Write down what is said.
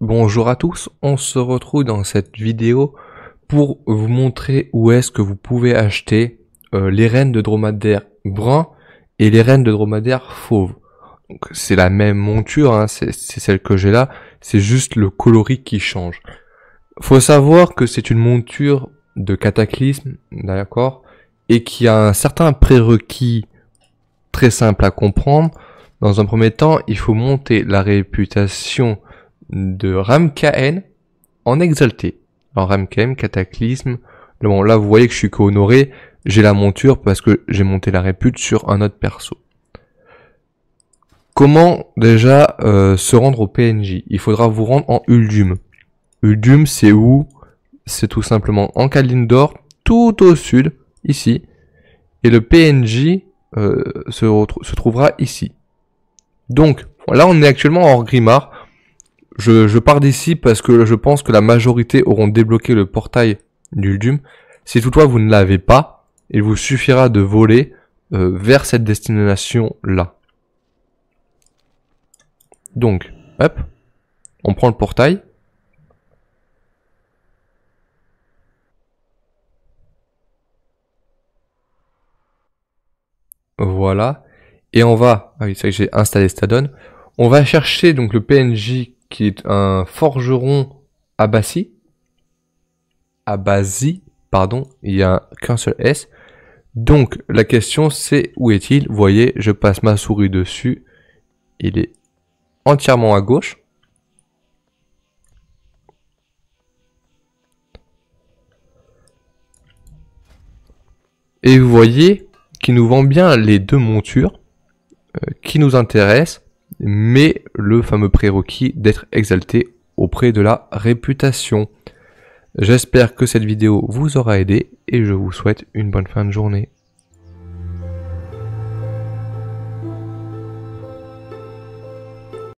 Bonjour à tous, on se retrouve dans cette vidéo pour vous montrer où est-ce que vous pouvez acheter euh, les rênes de dromadaire brun et les rênes de dromadaire fauve. Donc c'est la même monture, hein, c'est celle que j'ai là, c'est juste le coloris qui change. Faut savoir que c'est une monture de cataclysme, d'accord, et qui a un certain prérequis très simple à comprendre. Dans un premier temps, il faut monter la réputation de Ramkaen en exalté. Alors Ramkaen, Cataclysme, bon là vous voyez que je suis qu'honoré. j'ai la monture parce que j'ai monté la répute sur un autre perso. Comment déjà euh, se rendre au PNJ Il faudra vous rendre en Uldum. Uldum c'est où C'est tout simplement en Kalindor, tout au sud, ici. Et le PNJ euh, se, se trouvera ici. Donc, là on est actuellement en Grimard. Je, pars d'ici parce que je pense que la majorité auront débloqué le portail du Si toutefois vous ne l'avez pas, il vous suffira de voler euh, vers cette destination-là. Donc, hop, on prend le portail. Voilà. Et on va, ah oui, c'est vrai que j'ai installé Stadon. On va chercher donc le PNJ qui est un forgeron abassi. Abasi, pardon, il y a qu'un seul S. Donc la question c'est où est-il Vous voyez, je passe ma souris dessus. Il est entièrement à gauche. Et vous voyez qu'il nous vend bien les deux montures euh, qui nous intéressent mais le fameux prérequis d'être exalté auprès de la réputation. J'espère que cette vidéo vous aura aidé et je vous souhaite une bonne fin de journée.